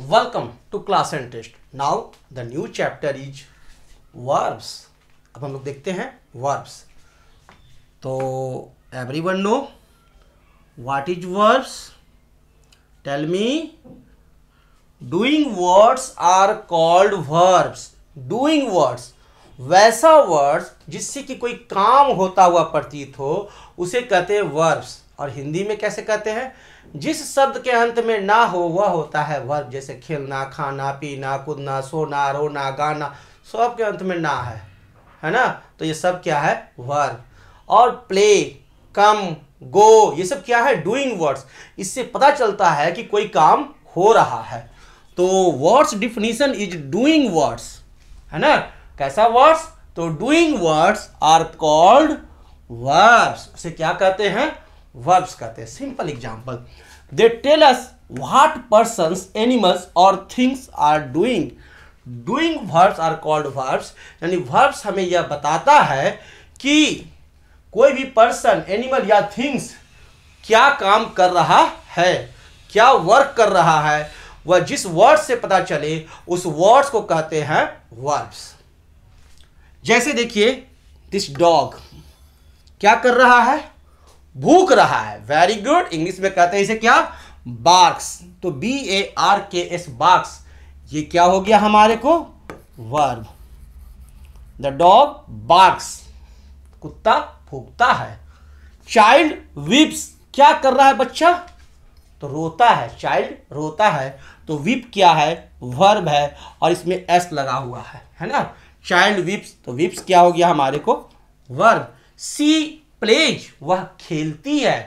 welcome to class and test now the new chapter is verbs अब हम लोग देखते हैं वर्ब्स तो everyone know what is verbs tell me doing words are called verbs doing words वैसा words जिससे कि कोई काम होता हुआ प्रतीत हो उसे कहते हैं वर्ब्स और हिंदी में कैसे कहते हैं जिस शब्द के अंत में ना हो वह होता है वर्ब जैसे खेलना खाना पीना कूदना सोना रोना गाना सब के अंत में ना है है ना तो ये सब क्या है वर्ब और प्ले कम गो ये सब क्या है डूइंग वर्ड्स इससे पता चलता है कि कोई काम हो रहा है तो words definition is doing words है ना कैसा वर्ड्स तो doing words are called verbs उसे क्या कहते हैं वर्ब्स कहते हैं simple example they tell us what person animals और things are doing doing verbs are called verbs यानी वर्ब्स हमें यह बताता है कि कोई भी पर्सन एनिमल या थिंग्स क्या काम कर रहा है क्या वर्क कर रहा है वह जिस वर्ड से पता चले उस वर्ड्स को कहते हैं वर्ब्स जैसे देखिए दिस डॉग क्या कर रहा है भूख रहा है वेरी गुड इंग्लिश में कहते हैं इसे क्या बार्क्स तो B A R K S barks ये क्या हो गया हमारे को वर्ब द डॉग बार्क्स कुत्ता फूकता है चाइल्ड विप्स क्या कर रहा है बच्चा तो रोता है चाइल्ड रोता है तो विप क्या है वर्ब है और इसमें एस लगा हुआ है है ना चाइल्ड विप्स तो विप्स क्या हो गया हमारे को वर्ब सी प्लेज वह खेलती है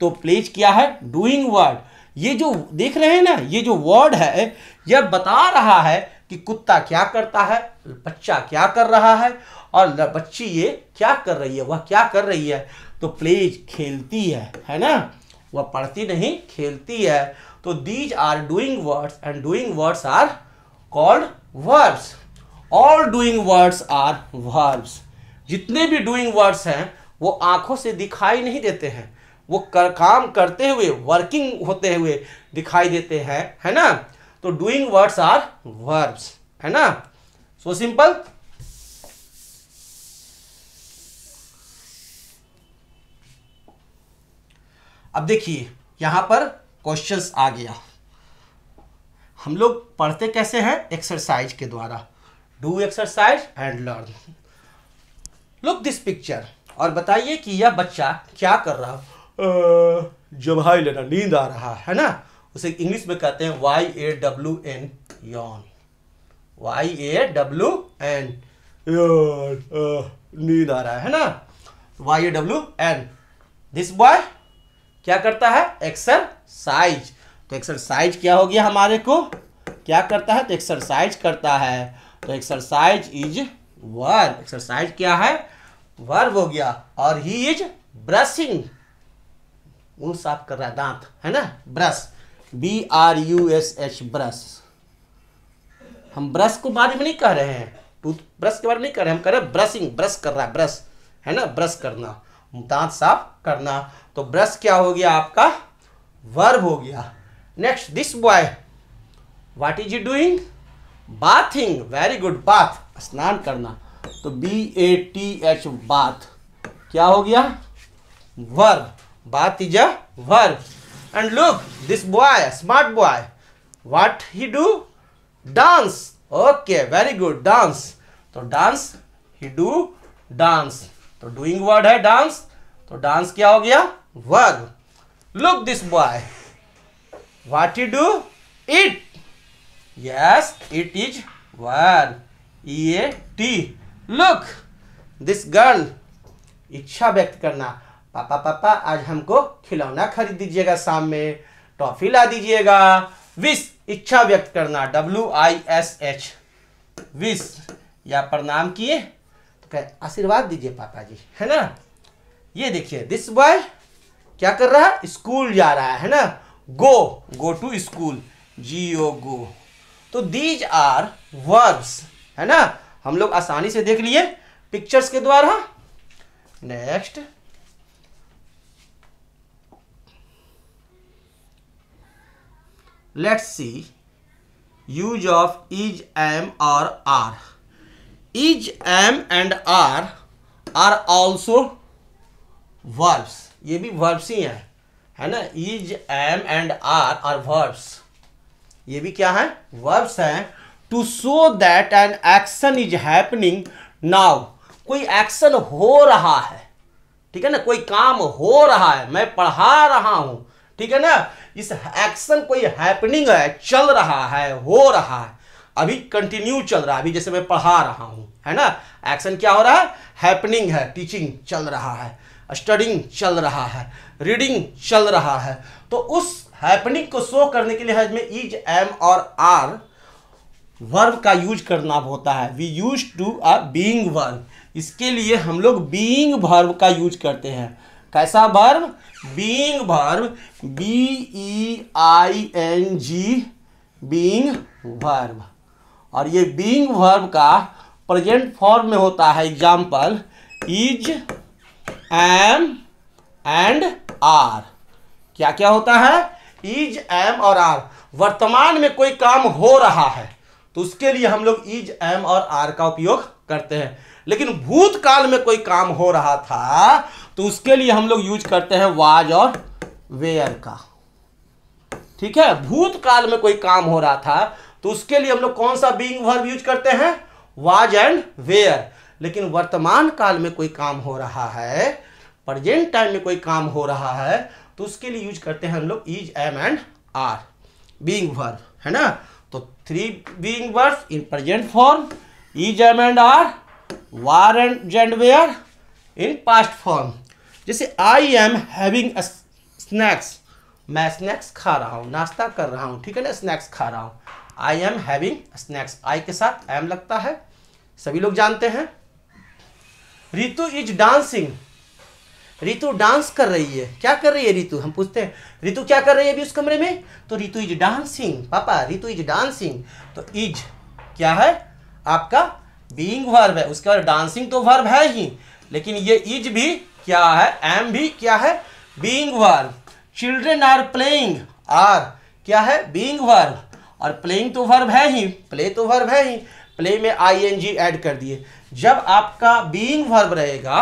तो प्लेज क्या है डूइंग वर्ड ये जो देख रहे हैं ना ये जो वर्ड है यह बता रहा है कि कुत्ता क्या करता है बच्चा क्या कर रहा है और बच्ची ये क्या कर रही है वह क्या कर रही है तो प्लेज खेलती है है ना वह पढ़ती नहीं खेलती है तो these are doing words and doing words are called verbs all doing words are verbs जितने भी डूइंग वर्ड्स हैं वो आंखों से दिखाई नहीं देते हैं वो कर, काम करते हुए वर्किंग होते हुए दिखाई देते हैं है ना तो डूइंग वर्ड्स आर वर्ब्स है ना सो सिंपल अब देखिए यहां पर क्वेश्चंस आ गया हम लोग पढ़ते कैसे हैं एक्सरसाइज के द्वारा do exercise and learn look this picture और बताइए कि यह बच्चा क्या कर रहा है जब हाई लेना नींद आ रहा है ना उसे इंग्लिश में कहते हैं Y A W N yawn Y A W N नींद आ रहा है ना Y A W N this boy क्या करता है एक्सरसाइज तो एक्सरसाइज क्या हो गया हमारे को क्या करता है तो एक्सरसाइज करता है तो एक्सरसाइज इज वर्क एक्सरसाइज क्या है वर्ब हो गया और ही इज ब्रशिंग मुंह साफ कर रहा है दांत है ना brush B R U S H brush हम ब्रश को बारे में नहीं कह रहे हैं टूथ ब्रश के बारे में नहीं कह रहे हैं हम कह रहे हैं ब्रशिंग ब्रश कर रहा है ब्रश है ना ब्रश करना दांत साफ करना तो ब्रश क्या हो गया आपका वर्ब हो गया next this boy what is you doing bathing very good bath स्नान करना तो बी ए टी एच बात क्या हो गया वर बात is a verb and look this boy smart boy what he do dance okay very good dance तो dance he do dance तो डूइंग वर्ड है डांस तो डांस क्या हो गया verb look this boy what you do eat yes eat is verb E A T look this girl इच्छा व्यक्त करना पापा पापा आज हमको खिलौना खरीद दीजिएगा शाम में टॉफी ला दीजिएगा विश इच्छा व्यक्त करना W I S H wish या प्रणाम किए तो कह आशीर्वाद दीजिए पापा जी है ना ये देखिए दिस बॉय क्या कर रहा है स्कूल जा रहा है ना गो गो टू स्कूल जी ओ गो तो दीज आर वर्ब्स है ना हम लोग आसानी से देख लिए पिक्चर्स के द्वारा next let's see use of is am और are is am and are are also verbs ये भी वर्ब्स ही हैं है ना is am and are are verbs ये भी क्या है वर्ब्स हैं to show that an action is happening now कोई एक्शन हो रहा है ठीक है ना कोई काम हो रहा है मैं पढ़ा रहा हूं ठीक है ना इस एक्शन कोई हैपनिंग है चल रहा है हो रहा है अभी कंटिन्यू चल रहा है अभी जैसे मैं पढ़ा रहा हूं है ना एक्शन क्या हो रहा है हैपनिंग है टीचिंग चल रहा है स्टडिंग चल रहा है रीडिंग चल रहा है तो उस हैपनिंग को शो करने के लिए हमें इज एम और आर वर्ब का यूज करना होता है we use to a being verb इसके लिए हम लोग बींग वर्ब का यूज करते हैं कैसा verb being verb B E I N G being verb और ये बींग वर्ब का प्रेजेंट फॉर्म में होता है example is am and are क्या क्या होता है इज एम और आर वर्तमान में कोई काम हो रहा है तो उसके लिए हम लोग इज एम और आर का उपयोग करते हैं लेकिन भूतकाल में कोई काम हो रहा था तो उसके लिए हम लोग यूज करते हैं वाज और वेयर का ठीक है भूतकाल में कोई काम हो रहा था तो उसके लिए हम लोग कौन सा बींग वर्ब यूज करते हैं वाज एंड वेयर लेकिन वर्तमान काल में कोई काम हो रहा है प्रजेंट टाइम में कोई काम हो रहा है तो उसके लिए यूज करते हैं हम लोग is am and are being verb है ना being being in present form ई is and are was and जेंड वेयर इन पास्ट फॉर्म जैसे आई एम हैविंग स्नैक्स मैं स्नैक्स खा रहा हूँ नाश्ता कर रहा हूँ ठीक है ना स्नैक्स खा रहा हूँ I am having snacks I के साथ एम लगता है सभी लोग जानते हैं Ritu is dancing Ritu dance कर रही है क्या कर रही है रितु हम पूछते हैं रितु क्या कर रही है अभी उस कमरे में तो रितु इज डांसिंग पापा रितु इज डांसिंग तो इज क्या है आपका बीइंग वर्ब है उसके बाद डांसिंग तो वर्ब है ही लेकिन ये इज भी क्या है एम भी क्या है being verb children are playing are क्या है बीइंग वर्ब और प्लेइंग तो वर्ब है ही प्ले तो वर्ब है ही प्ले में आई एन जी एड कर दिए जब आपका बीइंग वर्ब रहेगा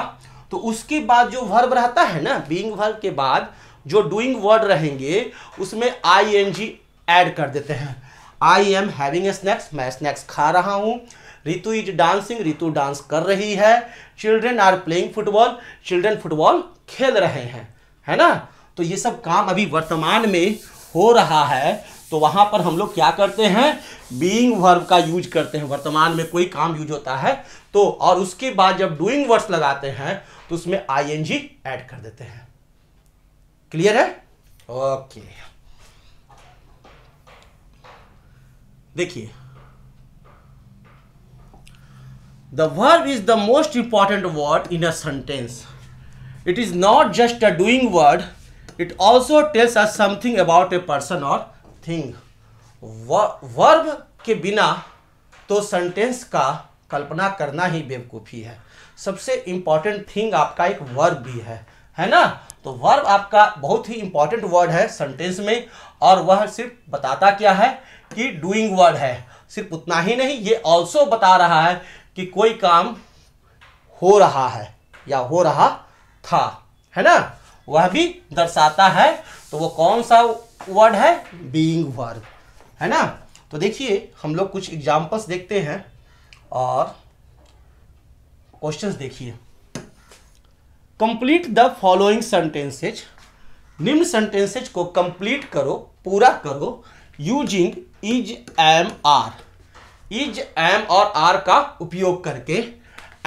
तो उसके बाद जो वर्ब रहता है ना बींग वर्ब के बाद जो डूइंग वर्ड रहेंगे उसमें आई एन जी एड कर देते हैं I am having a snacks मैं स्नैक्स खा रहा हूँ Ritu is dancing Ritu dance कर रही है children are playing football children football खेल रहे हैं है ना तो ये सब काम अभी वर्तमान में हो रहा है तो वहाँ पर हम लोग क्या करते हैं बीइंग वर्ब का यूज करते हैं वर्तमान में कोई काम यूज होता है तो और उसके बाद जब डूइंग वर्ड्स लगाते हैं तो उसमें आई एन जी एड कर देते हैं क्लियर है ओके देखिए the verb is the most important word in a sentence it is not just a doing word it also tells a something about a person or thing verb के बिना तो sentence का कल्पना करना ही बेवकूफ़ी है सबसे इम्पॉर्टेंट थिंग आपका एक वर्ब भी है है ना तो वर्ब आपका बहुत ही इंपॉर्टेंट वर्ड है सेंटेंस में और वह सिर्फ बताता क्या है कि डूइंग वर्ड है सिर्फ उतना ही नहीं ये ऑल्सो बता रहा है कि कोई काम हो रहा है या हो रहा था है ना वह भी दर्शाता है तो वो कौन सा वर्ड है बीइंग वर्ड है ना तो देखिए हम लोग कुछ एग्जाम्पल्स देखते हैं और क्वेश्चन देखिए कंप्लीट द फॉलोइंग सेंटेंसेज निम्न सेंटेंसेज को कंप्लीट करो पूरा करो using is am are is am और आर का उपयोग करके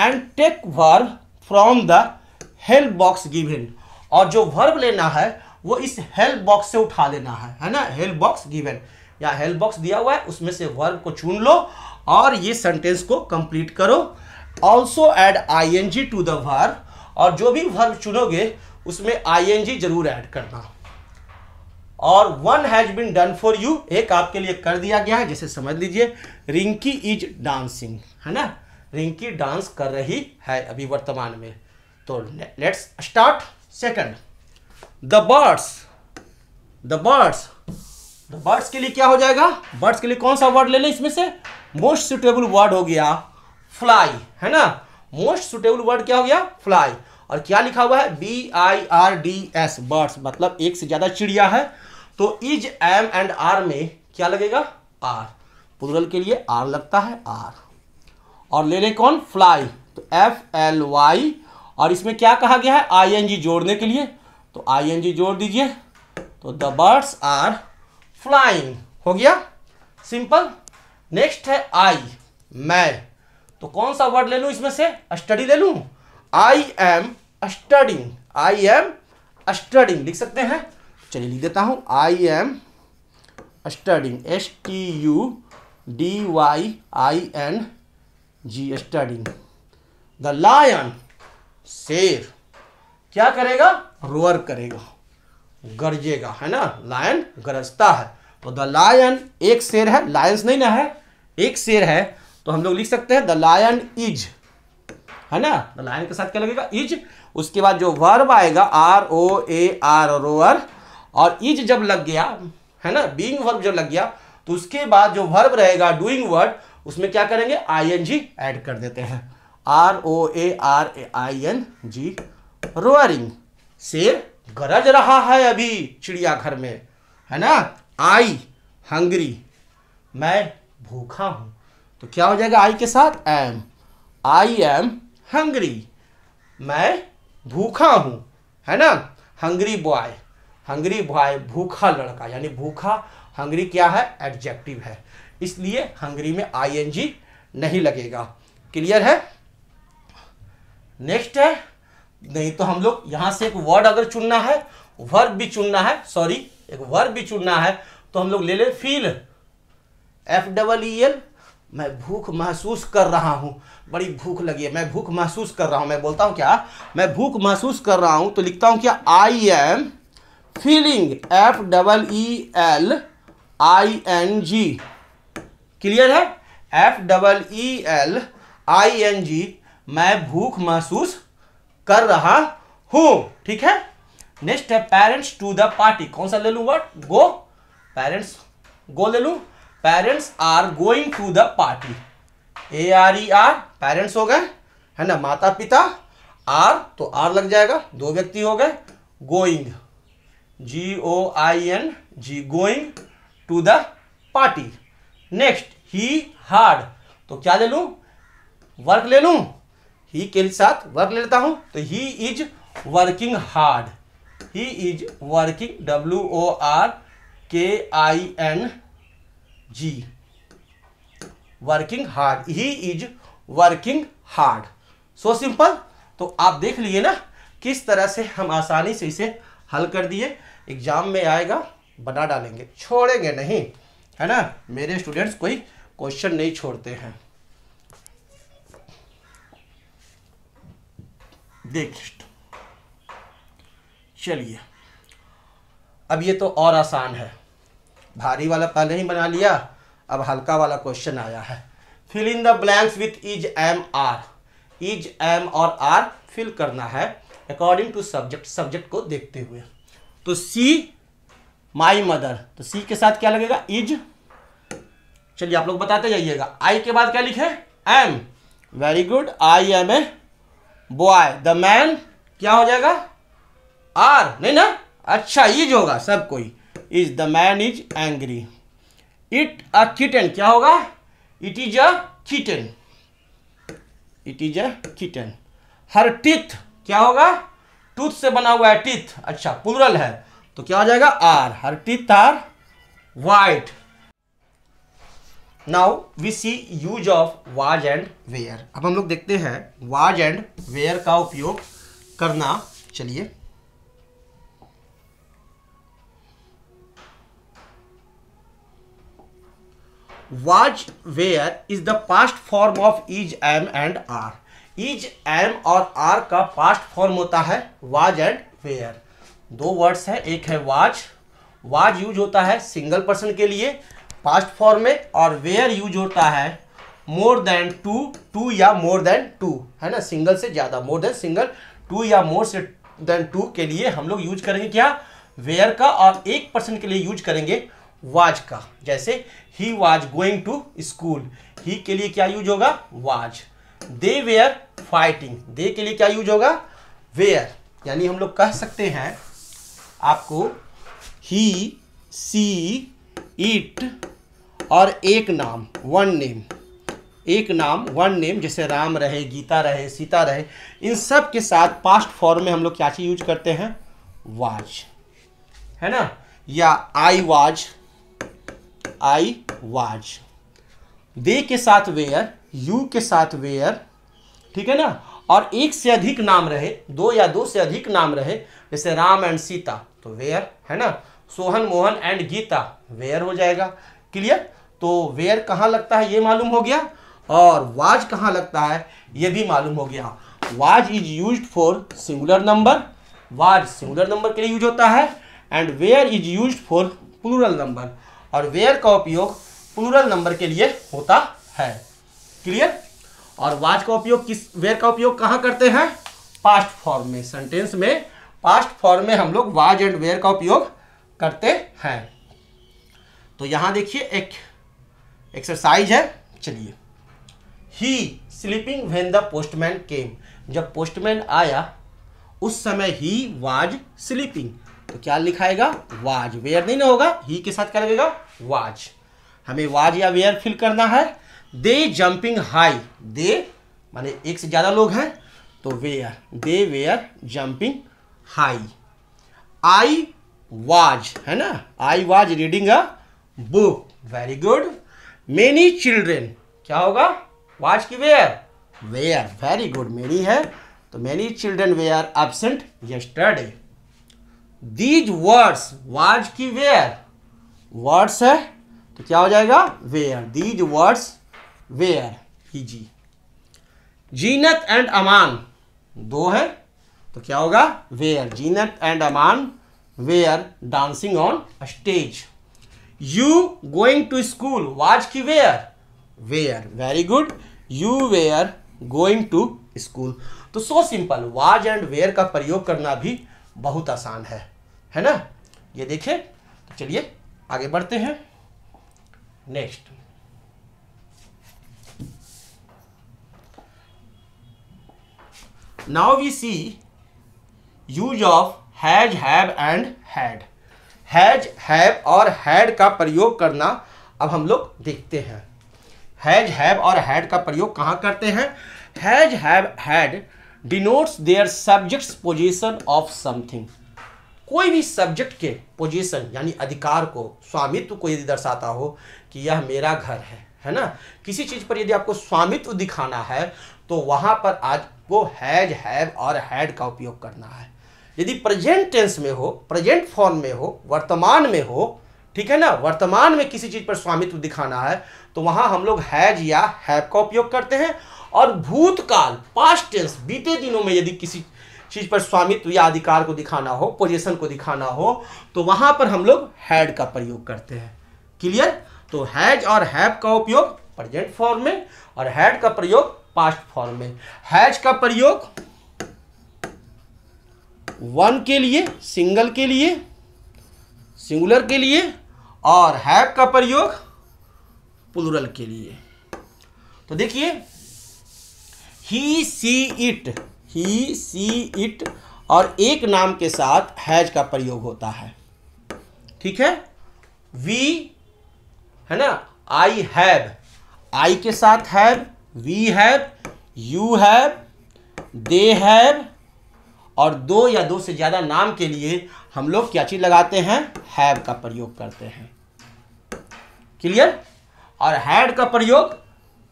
and take verb from the help box given और जो वर्ब लेना है वो इस हेल्प बॉक्स से उठा लेना है है ना हेल्प बॉक्स गिवेन या हेल्प बॉक्स दिया हुआ है उसमें से वर्ब को चुन लो और ये सेंटेंस को कंप्लीट करो also add I N G to the और जो भी वर्ब चुनोगे उसमें आई एन जी जरूर एड करना और one has been done for you एक आपके लिए कर दिया गया है जैसे समझ लीजिए रिंकी इज डांसिंग है ना रिंकी डांस कर रही है अभी वर्तमान में तो let's start second the birds the birds the birds के लिए क्या हो जाएगा बर्ड्स के लिए कौन सा वर्ड ले लें इसमें से मोस्ट सुटेबल वर्ड हो गया फ्लाई है ना मोस्ट सुटेबल वर्ड क्या हो गया फ्लाई और क्या लिखा हुआ है B I R D S birds मतलब एक से ज्यादा चिड़िया है तो इज एम एंड आर में क्या लगेगा आर पुरल के लिए आर लगता है आर और ले रहे कौन फ्लाई तो एफ एल वाई और इसमें क्या कहा गया है आई एन जी जोड़ने के लिए तो आई एन जी जोड़ दीजिए तो द बर्ड्स आर फ्लाइंग हो गया सिंपल नेक्स्ट है आई मैं तो कौन सा वर्ड ले लू इसमें से स्टडी ले लू I am studying I am studying लिख सकते हैं चलिए लिख देता हूं I am studying S T U D Y I N G studying the lion शेर क्या करेगा रोअर करेगा गरजेगा है ना लायन गरजता है तो द लायन एक शेर है लायंस नहीं ना है एक शेर है तो हम लोग लिख सकते हैं द लायन इज है ना द लायन के साथ क्या लगेगा इज उसके बाद जो वर्ब आएगा R O A R roar और इज जब लग गया है ना बींग वर्ब जब लग गया तो उसके बाद जो वर्ब रहेगा डूइंग वर्ड उसमें क्या करेंगे आई एन जी एड कर देते हैं R O A R A I N G roaring शेर गरज रहा है अभी चिड़ियाघर में है ना आई हंगरी मैं भूखा हूं तो क्या हो जाएगा आई के साथ एम आई एम हंग्री मैं भूखा हूं है ना हंग्री बॉय हंगरी बॉय भूखा लड़का यानी भूखा हंगरी क्या है एडजेक्टिव है इसलिए हंगरी में आई एन जी नहीं लगेगा क्लियर है नेक्स्ट है नहीं तो हम लोग यहां से एक वर्ड अगर चुनना है वर्ब भी चुनना है सॉरी एक वर्ब भी चुनना है तो हम लोग ले लें feel F double E L मैं भूख महसूस कर रहा हूँ बड़ी भूख लगी है मैं भूख महसूस कर रहा हूँ मैं बोलता हूँ क्या मैं भूख महसूस कर रहा हूँ तो लिखता हूँ क्या I am feeling F double E L I N G clear है F double E L I N G मैं भूख महसूस कर रहा हूँ ठीक है नेक्स्ट है पेरेंट्स टू द पार्टी कौन सा ले लूँ वर्ड गो पेरेंट्स गो ले लूँ parents are going to the party A R E are parents हो गए है ना माता पिता आर तो आर लग जाएगा दो व्यक्ति हो गए going G O I N G going to the party next he hard तो क्या ले लू वर्क ले लू ही के साथ वर्क ले लेता हूं तो he is working hard he is working W O R K I N G working hard he is working hard so simple तो आप देख लिए ना किस तरह से हम आसानी से इसे हल कर दिए एग्जाम में आएगा बना डालेंगे छोड़ेंगे नहीं है ना मेरे स्टूडेंट्स कोई क्वेश्चन नहीं छोड़ते हैं देख चलिए अब ये तो और आसान है भारी वाला पहले ही बना लिया अब हल्का वाला क्वेश्चन आया है fill in the blanks with is am are is am और आर फिल करना है अकॉर्डिंग टू सब्जेक्ट सब्जेक्ट को देखते हुए तो सी माई मदर तो सी के साथ क्या लगेगा इज चलिए आप लोग बताते जाइएगा आई के बाद क्या लिखे am very good I am a boy the man क्या हो जाएगा आर नहीं ना अच्छा ईज होगा सब कोई is the man is angry it a kitten क्या होगा it is a kitten it is a kitten her teeth क्या होगा टूथ से बना हुआ है टिथ अच्छा पुलरल है तो क्या हो जाएगा are her teeth are white now we see use of was and were अब हम लोग देखते हैं वाज एंड वेयर का उपयोग करना चलिए was were is the past form of is am and are is am और आर का पास्ट फॉर्म होता है वाज एंड वेयर दो वर्ड्स है एक है वाज वाज यूज होता है सिंगल पर्सन के लिए पास्ट फॉर्म में और वेयर यूज होता है मोर देन टू टू या मोर देन टू है ना सिंगल से ज़्यादा मोर देन सिंगल टू या मोर से देन टू के लिए हम लोग यूज करेंगे क्या वेयर का और एक पर्सन के लिए यूज करेंगे वाज का जैसे he was going to school he के लिए क्या यूज होगा was they were fighting they के लिए क्या यूज होगा वेयर यानी हम लोग कह सकते हैं आपको ही सी इट और एक नाम वन नेम एक नाम वन नेम जैसे राम रहे गीता रहे सीता रहे इन सब के साथ पास्ट फॉर्म में हम लोग क्या चीज़ यूज करते हैं वाज है ना या I was I was they के साथ वेयर यू के साथ वेयर ठीक है ना और एक से अधिक नाम रहे दो या दो से अधिक नाम रहे जैसे राम एंड सीता तो वेयर है ना सोहन मोहन एंड गीता वेयर हो जाएगा क्लियर तो वेयर कहां लगता है ये मालूम हो गया और वाज कहां लगता है ये भी मालूम हो गया was is use for singular number was singular number के लिए यूज होता है and were is use for plural number और वेयर का उपयोग प्लूरल नंबर के लिए होता है क्लियर और वाच का उपयोग किस वेयर का उपयोग कहाँ करते हैं पास्ट फॉर्म में सेंटेंस में पास्ट फॉर्म में हम लोग वाज एंड वेयर का उपयोग करते हैं तो यहाँ देखिए एक एक्सरसाइज है चलिए he sleeping when the postman came जब पोस्टमैन आया उस समय ही वाज स्लीपिंग तो क्या लिखाएगा वाज वेयर नहीं ना होगा ही के साथ क्या लगेगा वाज हमें वाज या वेयर फिल करना है दे जंपिंग हाई दे माने एक से ज़्यादा लोग हैं तो were they were jumping high I was है ना I was reading a book very good many children क्या होगा वाज की were were very good many है तो many children were absent yesterday these words was की वेयर वर्ड्स है तो क्या हो जाएगा वेयर दीज वर्ड्स वेयर ही जी जीनत एंड अमान दो है तो क्या होगा were Zeenat and Aman were dancing on stage you going to school वाच की were were very good you were going to school तो so simple was and were का प्रयोग करना भी बहुत आसान है है ना ये देखे तो चलिए आगे बढ़ते हैं next now we see use of has have and had has have और हैड का प्रयोग करना अब हम लोग देखते हैं हैज हैव और हैड का प्रयोग कहां करते हैं has have had denotes their subjects position of something कोई भी सब्जेक्ट के पोजीशन यानी अधिकार को स्वामित्व को यदि दर्शाता हो कि यह मेरा घर है है ना किसी चीज़ पर यदि आपको स्वामित्व दिखाना है तो वहां पर आज वो हैज हैव और हैड का उपयोग करना है यदि प्रेजेंट टेंस में हो प्रेजेंट फॉर्म में हो वर्तमान में हो ठीक है ना वर्तमान में किसी चीज़ पर स्वामित्व दिखाना है तो वहां हम लोग हैज या हैव का उपयोग करते हैं और भूतकाल पास्ट टेंस बीते दिनों में यदि किसी चीज पर स्वामित्व या अधिकार को दिखाना हो पोजेशन को दिखाना हो तो वहां पर हम लोग हैड का प्रयोग करते हैं क्लियर तो हैज और हैव का उपयोग प्रेजेंट फॉर्म में और हैड का प्रयोग पास्ट फॉर्म में हैज का प्रयोग वन के लिए सिंगल के लिए सिंगुलर के लिए और हैव का प्रयोग प्लुरल के लिए तो देखिए ही see it he see it और एक नाम के साथ हैज का प्रयोग होता है ठीक है वी है ना आई हैव आई के साथ have we have you have they have और दो या दो से ज़्यादा नाम के लिए हम लोग क्या चीज़ लगाते हैं हैव का प्रयोग करते हैं क्लियर और हैड का प्रयोग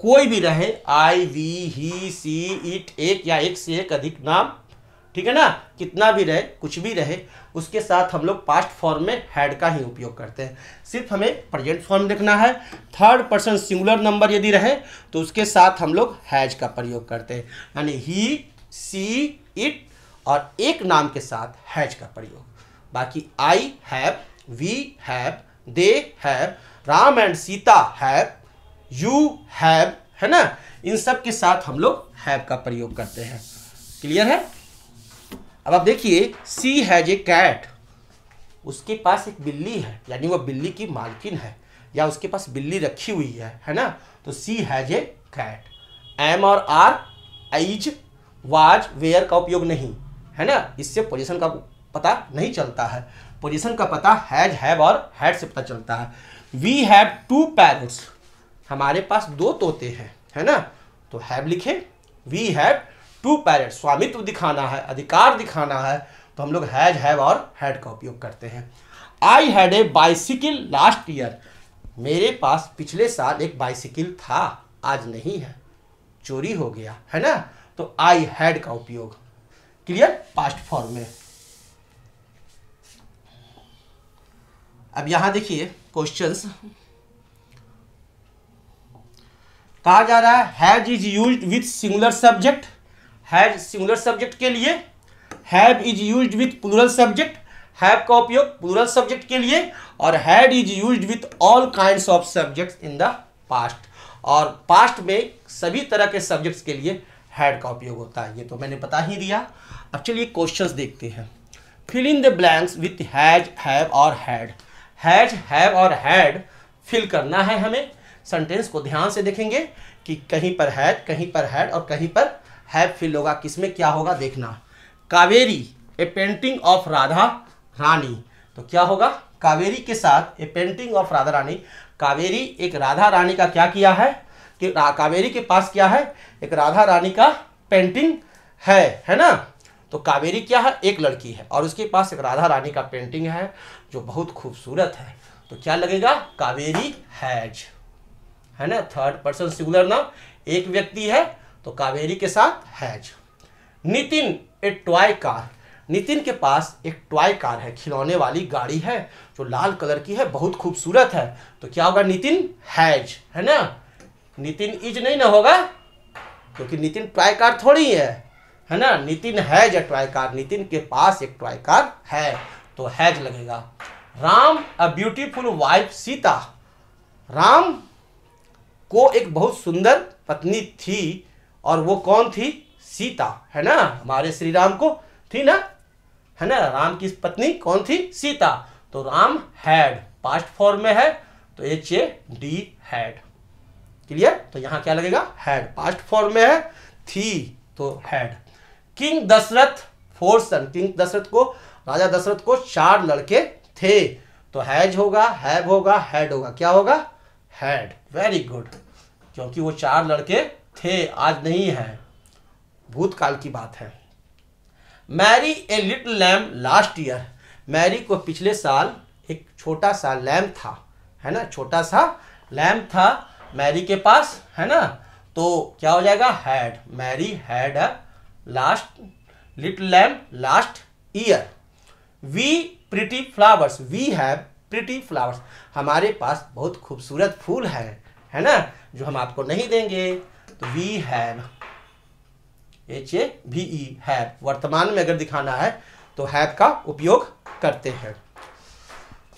कोई भी रहे आई वी ही सी इट एक या एक से एक अधिक नाम ठीक है ना कितना भी रहे कुछ भी रहे उसके साथ हम लोग पास्ट फॉर्म में हैड का ही उपयोग करते हैं सिर्फ हमें प्रेजेंट फॉर्म लिखना है थर्ड पर्सन सिंगुलर नंबर यदि रहे तो उसके साथ हम लोग हैज का प्रयोग करते हैं यानी ही सी इट और एक नाम के साथ हैज का प्रयोग बाकी I have we have they have Ram and Sita have you have है ना इन सब के साथ हम लोग हैव का प्रयोग करते हैं क्लियर है अब आप देखिए सी हैज ए कैट उसके पास एक बिल्ली है यानी वो बिल्ली की मालकिन है या उसके पास बिल्ली रखी हुई है है ना तो she has a cat am और आर आइज वाज वेयर का उपयोग नहीं है ना इससे पोजिशन का पता नहीं चलता है पोजिशन का पता हैज हैव और हैड से पता चलता है वी हैव टू पैरट्स हमारे पास दो तोते हैं है ना तो हैव लिखे वी हैव टू पैरेट स्वामित्व दिखाना है अधिकार दिखाना है तो हम लोग हैज हैव और हैड का उपयोग करते हैं I had a bicycle last year मेरे पास पिछले साल एक बाइसिकल था आज नहीं है चोरी हो गया है ना तो आई हैड का उपयोग क्लियर पास्ट फॉर्म में अब यहां देखिए क्वेश्चंस कहा जा रहा है has is use with singular subject has singular subject के लिए have is use with plural subject have का उपयोग प्लूरल सब्जेक्ट के लिए और had is use with all kind of subject in the past और पास्ट में सभी तरह के सब्जेक्ट्स के लिए हैड का उपयोग होता है ये तो मैंने बता ही दिया अब चलिए क्वेश्चंस देखते हैं fill in the blanks with has have और हैड हैज हैव और हैड फिल करना है हमें सेंटेंस को ध्यान से देखेंगे कि कहीं पर हैड कहीं पर हैड और कहीं पर हैव फिल होगा किसमें क्या होगा देखना Kaveri a painting of Radha Rani तो क्या होगा कावेरी के साथ a painting of Radha Rani Kaveri एक राधा रानी का क्या किया है कि कावेरी के पास क्या है एक राधा रानी का पेंटिंग है है ना तो कावेरी क्या है एक लड़की है और उसके पास एक राधा रानी का पेंटिंग है जो बहुत खूबसूरत है तो क्या लगेगा कावेरी हैज है ना थर्ड पर्सन सिंगुलर नाम एक व्यक्ति है तो कावेरी के साथ has Nitin a toy car Nitin के पास एक टॉय कार है खिलौने वाली गाड़ी है जो लाल कलर की है बहुत खूबसूरत है तो क्या होगा नितिन हैज है ना नितिन इज नहीं ना होगा क्योंकि नितिन टॉय कार थोड़ी है है ना Nitin has a toy car Nitin के पास एक टॉय कार है तो हैज लगेगा Ram a beautiful wife Sita Ram को एक बहुत सुंदर पत्नी थी और वो कौन थी सीता है ना हमारे श्री राम को थी ना है ना राम की पत्नी कौन थी सीता तो राम हैड पास्ट फॉर्म में है तो H A D had clear तो यहां क्या लगेगा हैड पास्ट फॉर्म में है थी तो had king Dashrath four son king Dashrath को राजा दशरथ को चार लड़के थे तो हैज होगा हैव होगा हैड होगा क्या होगा हैड वेरी गुड क्योंकि वो चार लड़के थे आज नहीं हैं भूतकाल की बात है Mary a little lamp last year Mary को पिछले साल एक छोटा सा लैम्प था है ना छोटा सा लैम्प था मैरी के पास है ना तो क्या हो जाएगा had Mary had last little lamb last year we pretty flowers we have pretty flowers हमारे पास बहुत खूबसूरत फूल हैं है ना जो हम आपको नहीं देंगे तो we have H A V E have वर्तमान में अगर दिखाना है तो हैव का उपयोग करते हैं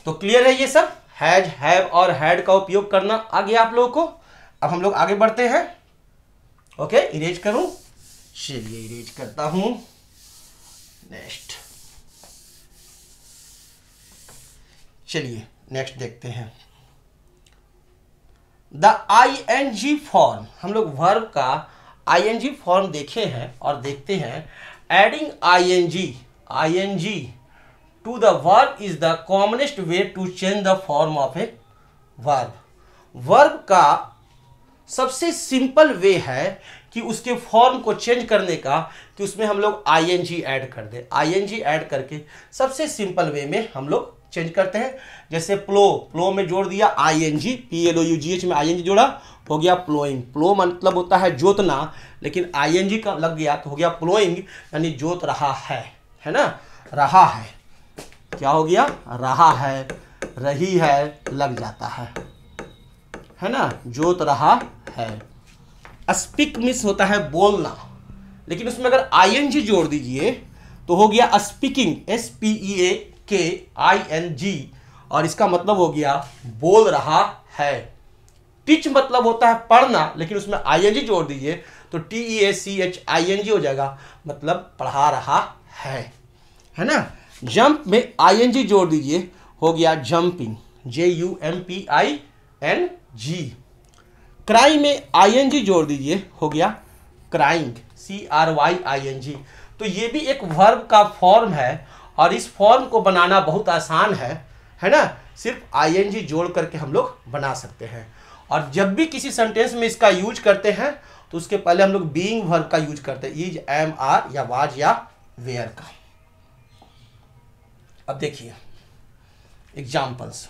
तो क्लियर है ये सब हैज हैव और हैड का उपयोग करना आ गया आप लोगों को अब हम लोग आगे बढ़ते हैं ओके इरेज करूं चलिए इरेज करता हूं नेक्स्ट चलिए नेक्स्ट देखते हैं the I N G form हम लोग वर्ब का आई एन जी फॉर्म देखे हैं और देखते हैं adding I N G I N G to the verb is the commonest way to change the form of a verb verb का सबसे सिंपल वे है कि उसके फॉर्म को चेंज करने का कि उसमें हम लोग आई एन जी एड कर दें आई एन जी एड करके सबसे सिंपल वे में हम लोग चेंज करते हैं जैसे प्लो प्लो में जोड़ दिया I N G P L O U G H में आई एन जी जोड़ा तो हो गया प्लोइंग प्लो मतलब होता है जोतना लेकिन आई एन जी का लग गया तो हो गया प्लोइंग यानी जोत रहा है है ना रहा है क्या हो गया रहा है रही है लग जाता है है ना जोत रहा है स्पीक मिस होता है बोलना लेकिन उसमें अगर आई एन जी जोड़ दीजिए तो हो गया speaking S P E A K I N जी और इसका मतलब हो गया बोल रहा है टिच मतलब होता है पढ़ना लेकिन उसमें आई एन जी जोड़ दीजिए तो T E A C H I N G हो जाएगा मतलब पढ़ा रहा है है ना जंप में आई एन जी जोड़ दीजिए हो गया jumping J U M P I N G cry में आई एन जी जोड़ दीजिए हो गया crying C R Y I N G तो ये भी एक वर्ब का फॉर्म है और इस फॉर्म को बनाना बहुत आसान है है ना सिर्फ आईएनजी जोड़ करके हम लोग बना सकते हैं और जब भी किसी सेंटेंस में इसका यूज करते हैं तो उसके पहले हम लोग बीइंग वर्ब का यूज करते हैं इज एम आर या वाज या वेयर का अब देखिए एग्जाम्पल्स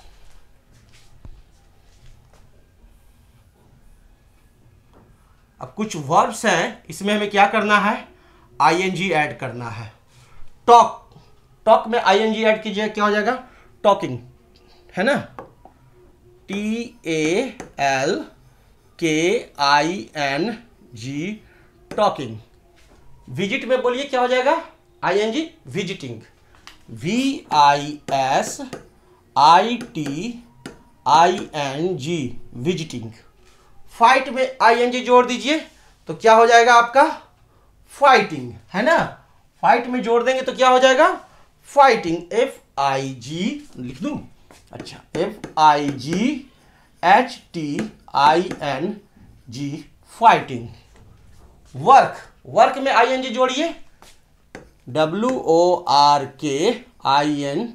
अब कुछ वर्ब्स हैं इसमें हमें क्या करना है आईएनजी ऐड करना है टॉक टॉक में आई एन जी एड कीजिए क्या हो जाएगा टॉकिंग है ना T A L K I N G talking visit में बोलिए क्या हो जाएगा I N G visiting V I S I T I N G visiting fight में आई एन जी जोड़ दीजिए तो क्या हो जाएगा आपका फाइटिंग है ना फाइट में जोड़ देंगे तो क्या हो जाएगा फाइटिंग एफ आई जी लिख दू अच्छा F I G H T I N G fighting work work में आई एन जी जोड़िए W O R K I N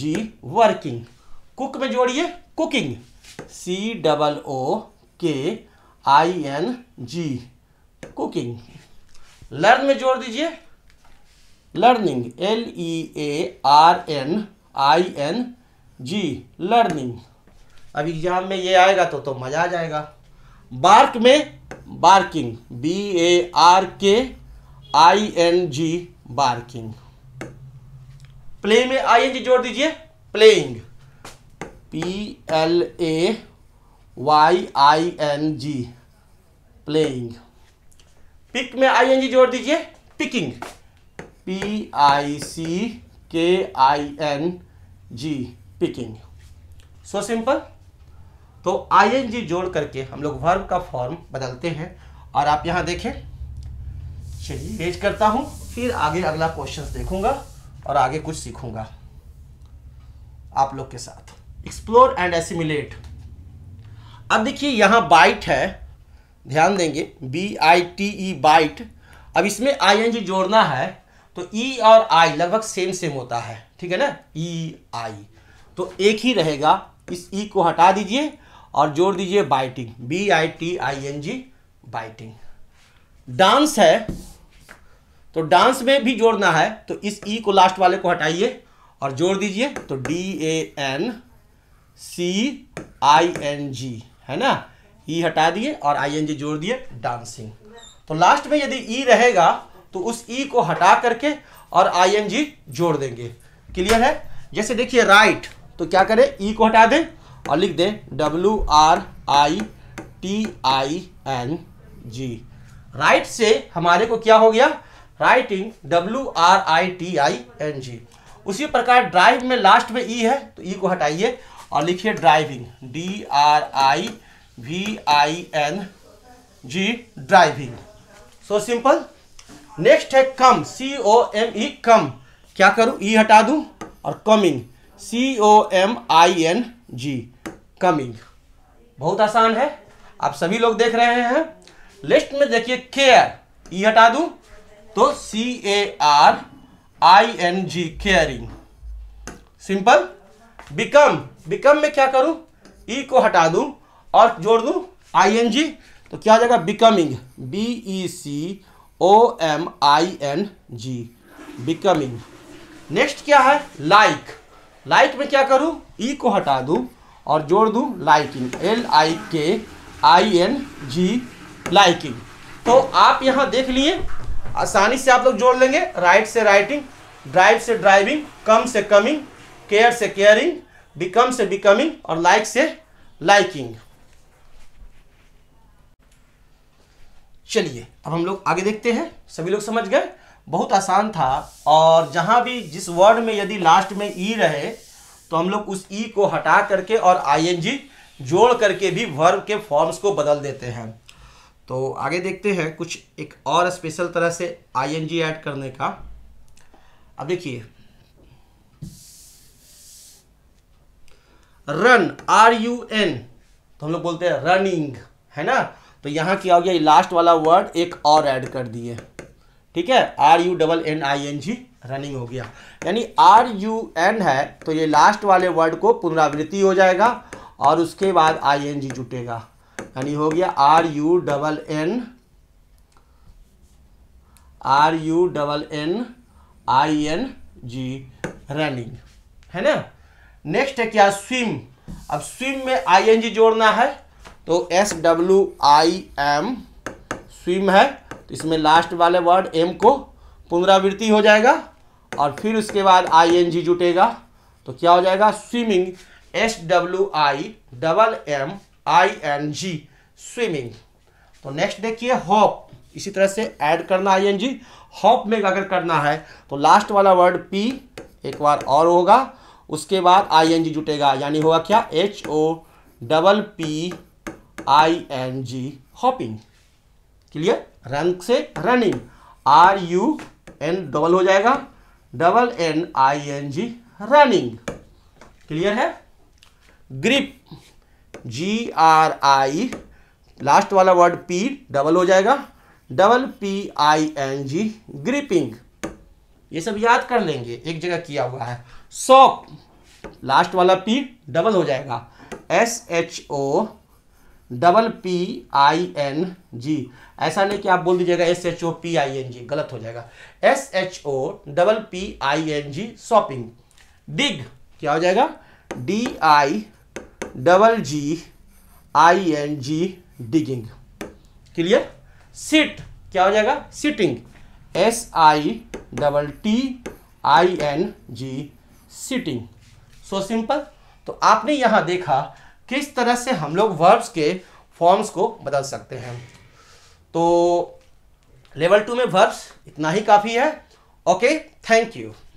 G working cook में जोड़िए cooking C double O K I N G cooking learn में जोड़ दीजिए learning L E A R N I N G learning अब exam में ये आएगा तो तो मज़ा आ जाएगा बार्क में barking B A R K I N G barking play में आई एन जी जोड़ दीजिए playing P L A Y I N G playing pick में आई एन जी जोड़ दीजिए picking P I C K I N G picking so simple तो I N G जोड़ करके हम लोग वर्ब का फॉर्म बदलते हैं और आप यहाँ देखें चलिए पेज करता हूँ फिर आगे अगला क्वेश्चन देखूंगा और आगे कुछ सीखूंगा आप लोग के साथ एक्सप्लोर एंड एसिमिलेट अब देखिए यहाँ बाइट है ध्यान देंगे B I T E bite अब इसमें आई एन जी जोड़ना है तो ई e और आई लगभग सेम सेम होता है ठीक है ना ई e, आई तो एक ही रहेगा इस ई e को हटा दीजिए और जोड़ दीजिए biting B I T I N G biting dance है तो डांस में भी जोड़ना है तो इस ई को लास्ट वाले को हटाइए और जोड़ दीजिए तो D A N C I N G है ना ई हटा दिए और आई एन जी जोड़ दिए डांसिंग तो लास्ट में यदि ई रहेगा तो उस ई e को हटा करके और जी जोड़ देंगे क्लियर है जैसे देखिए राइट तो क्या करें ई e को हटा दें और लिख दें W R I T I N G write से हमारे को क्या हो गया writing W R I T I N G उसी प्रकार ड्राइव में लास्ट में ई e है तो ई को हटाइए और लिखिए driving D R I V I N G driving so simple next है कम सी ओ एम ई कम क्या करूं ई e हटा दूं और coming C O M I N G coming बहुत आसान है आप सभी लोग देख रहे हैं लिस्ट में देखिए केयर ई e हटा दूं तो C A R I N G caring simple become become में क्या करूं ई e को हटा दूं और जोड़ दूं आई एन जी तो क्या हो जाएगा becoming B E C O M I N G becoming next क्या है लाइक लाइक में क्या करूं ई e को हटा दूं और जोड़ दूं लाइकिंग एल आई के आई एन जी लाइकिंग तो आप यहां देख लिए आसानी से आप लोग जोड़ लेंगे राइट से राइटिंग ड्राइव से ड्राइविंग कम से कमिंग केयर से केयरिंग बिकम से बिकमिंग और लाइक like से लाइकिंग चलिए अब हम लोग आगे देखते हैं सभी लोग समझ गए बहुत आसान था और जहां भी जिस वर्ड में यदि लास्ट में ई e रहे तो हम लोग उस ई e को हटा करके और आईएनजी जोड़ करके भी वर्ब के फॉर्म्स को बदल देते हैं तो आगे देखते हैं कुछ एक और स्पेशल तरह से आईएनजी ऐड करने का अब देखिए रन आर यू एन तो हम लोग बोलते हैं रनिंग है ना तो यहाँ क्या हो गया लास्ट वाला वर्ड एक और ऐड कर दिए ठीक है R U double N I N G running हो गया यानी आर यू एन है तो ये लास्ट वाले वर्ड को पुनरावृत्ति हो जाएगा और उसके बाद आई एन जी जुटेगा यानी हो गया R U double N R U double N I N G running है ना नेक्स्ट है क्या स्विम अब स्विम में आई एन जी जोड़ना है तो S W I M swim है तो इसमें लास्ट वाले वर्ड एम को पुनरावृत्ति हो जाएगा और फिर उसके बाद आई एन जी जुटेगा तो क्या हो जाएगा swimming S W I double M I N G swimming तो नेक्स्ट देखिए हॉप इसी तरह से ऐड करना आई एन जी हॉप में अगर करना है तो लास्ट वाला वर्ड पी एक बार और होगा उसके बाद आई एन जी जुटेगा यानी होगा क्या H O double P I N G hopping clear run से running R U N double हो जाएगा double N I N G running clear है grip G R I last वाला वर्ड पी डबल हो जाएगा double P I N G gripping ये सब याद कर लेंगे एक जगह किया हुआ है सॉप लास्ट वाला पी डबल हो जाएगा S H O double P I N G ऐसा नहीं कि आप बोल दीजिएगा S H O P I N G गलत हो जाएगा S H O double P I N G shopping dig क्या हो जाएगा D I double G I N G digging clear sit क्या हो जाएगा sitting S I double T I N G sitting so simple तो आपने यहां देखा किस तरह से हम लोग वर्ब्स के फॉर्म्स को बदल सकते हैं तो लेवल टू में वर्ब्स इतना ही काफ़ी है ओके थैंक यू